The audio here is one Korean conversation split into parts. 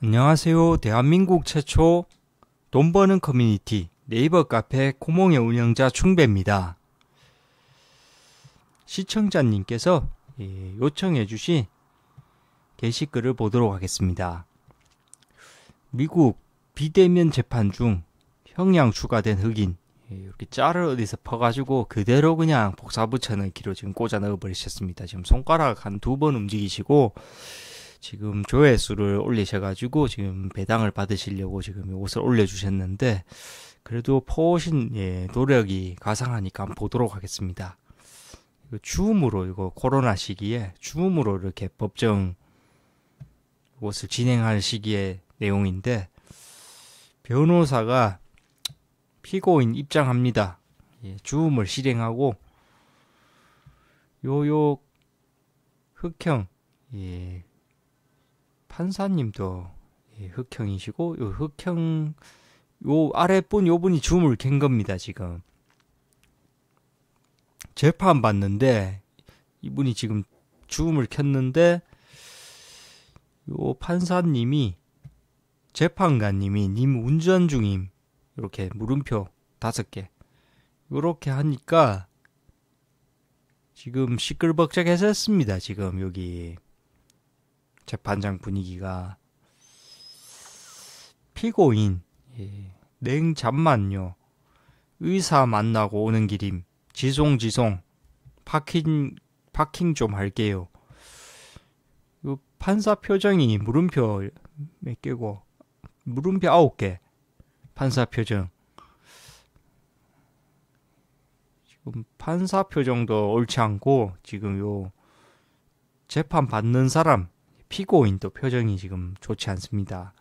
안녕하세요. 대한민국 최초 돈 버는 커뮤니티 네이버 카페 코몽의 운영자 충배입니다. 시청자님께서 예, 요청해 주신 게시글을 보도록 하겠습니다. 미국 비대면 재판 중 형량 추가된 흑인 예, 이렇게 짤을 어디서 퍼가지고 그대로 그냥 복사 붙여넣기로 지금 꽂아 넣어버리셨습니다. 지금 손가락 한 두 번 움직이시고 지금 조회수를 올리셔가지고 지금 배당을 받으시려고 지금 옷을 올려주셨는데 그래도 포신 예, 노력이 가상하니까 한번 보도록 하겠습니다. 그 줌으로 이거 코로나 시기에 줌으로 이렇게 법정 옷을 진행할 시기의 내용인데 변호사가 피고인 입장합니다. 예, 줌을 실행하고 요요 흑형 예, 판사님도 예, 흑형이시고 요 흑형 요아래분요 분이 줌을 갠 겁니다 지금 재판 받는데 이분이 지금 줌을 켰는데 요 판사님이 재판관님이 님 운전 중임 이렇게 물음표 다섯 개이렇게 하니까 지금 시끌벅적해서했습니다 지금 여기 재판장 분위기가 피고인 예. 냉잠만요 의사 만나고 오는 길임 지송 지송 파킹 파킹 좀 할게요 판사 표정이 물음표 몇 개고 물음표 아홉 개 판사 표정 지금 판사 표정도 옳지 않고 지금 요 재판 받는 사람 피고인도 표정이 지금 좋지 않습니다.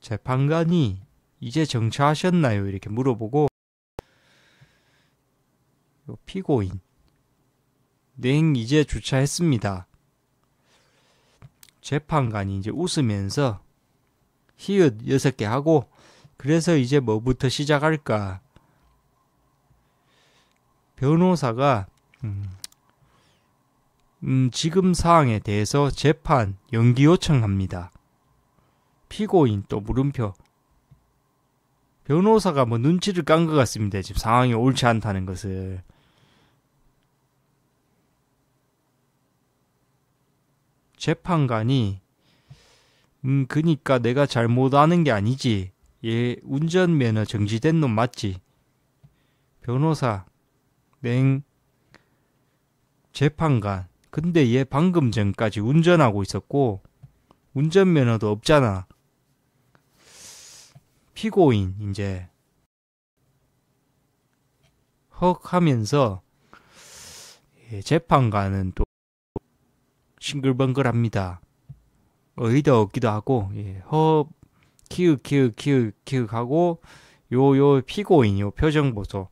재판관이 이제 정차하셨나요? 이렇게 물어보고 피고인 냉 네, 이제 주차했습니다. 재판관이 이제 웃으면서 히읗 여섯 개 하고 그래서 이제 뭐부터 시작할까? 변호사가 음, 음, 지금 사항에 대해서 재판 연기 요청합니다. 피고인 또 물음표 변호사가 뭐 눈치를 깐 것 같습니다. 지금 상황이 옳지 않다는 것을. 재판관이 음 그니까 내가 잘못 아는 게 아니지. 얘 예, 운전 면허 정지된 놈 맞지? 변호사 냉 재판관 근데 얘 방금 전까지 운전하고 있었고 운전면허도 없잖아. 피고인 이제 헉 하면서 예, 재판관은 또 싱글벙글합니다. 의도 없기도 하고 예, 헉 키읔 키읔 키읔 키읔 하고 요 요 피고인 요 표정 보소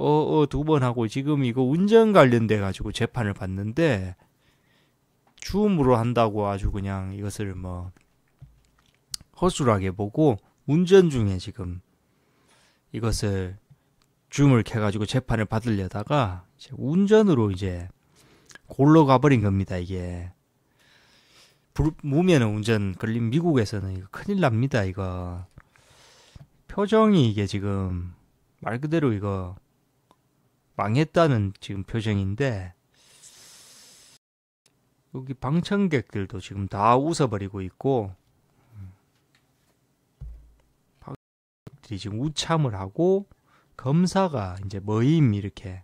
어어 두번 하고 지금 이거 운전 관련돼 가지고 재판을 받는데 주음으로 한다고 아주 그냥 이것을 뭐 허술하게 보고 운전 중에 지금 이것을 줌을 캐가지고 재판을 받으려다가 이제 운전으로 이제 골로 가버린 겁니다 이게 불, 무면 운전 걸린 미국에서는 이거 큰일 납니다 이거 표정이 이게 지금 말 그대로 이거 망했다는 지금 표정인데 여기 방청객들도 지금 다 웃어버리고 있고 방청객들이 지금 우참을 하고 검사가 이제 머임 이렇게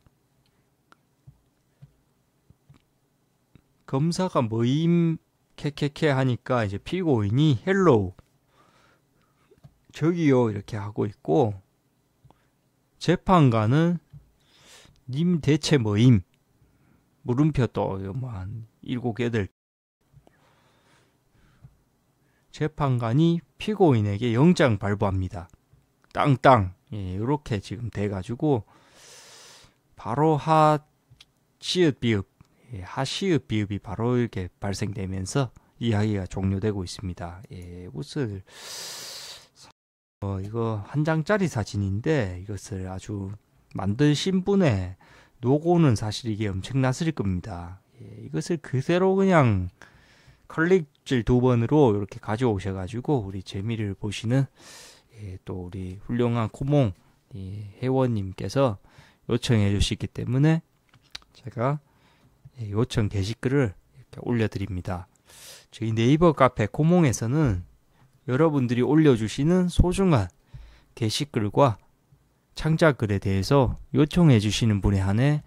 검사가 머임 캐캐캐 하니까 이제 피고인이 헬로우 저기요 이렇게 하고 있고 재판관은 님 대체 뭐임? 물음표 또뭐한 일곱 여덟 재판관이 피고인에게 영장 발부합니다. 땅땅 예, 이렇게 지금 돼가지고 바로 하 시읒 비읍 예, 하시읒 비읍이 바로 이렇게 발생되면서 이야기가 종료되고 있습니다. 예, 옷을 어, 이거 한 장짜리 사진인데 이것을 아주 만드신 분의 노고는 사실 이게 엄청났을 겁니다. 예, 이것을 그대로 그냥 클릭질 두 번으로 이렇게 가져오셔가지고 우리 재미를 보시는 예, 또 우리 훌륭한 코몽 회원님께서 요청해 주시기 때문에 제가 예, 요청 게시글을 이렇게 올려드립니다. 저희 네이버 카페 코몽에서는 여러분들이 올려주시는 소중한 게시글과 창작글에 대해서 요청해 주시는 분에 한해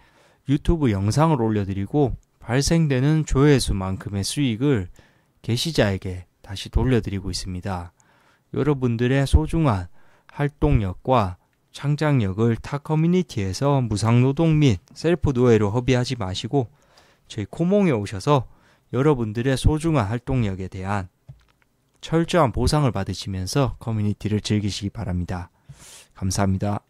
유튜브 영상을 올려드리고 발생되는 조회수만큼의 수익을 게시자에게 다시 돌려드리고 있습니다. 여러분들의 소중한 활동력과 창작력을 타 커뮤니티에서 무상노동 및 셀프 노예로 허비하지 마시고 저희 코몽에 오셔서 여러분들의 소중한 활동력에 대한 철저한 보상을 받으시면서 커뮤니티를 즐기시기 바랍니다. 감사합니다.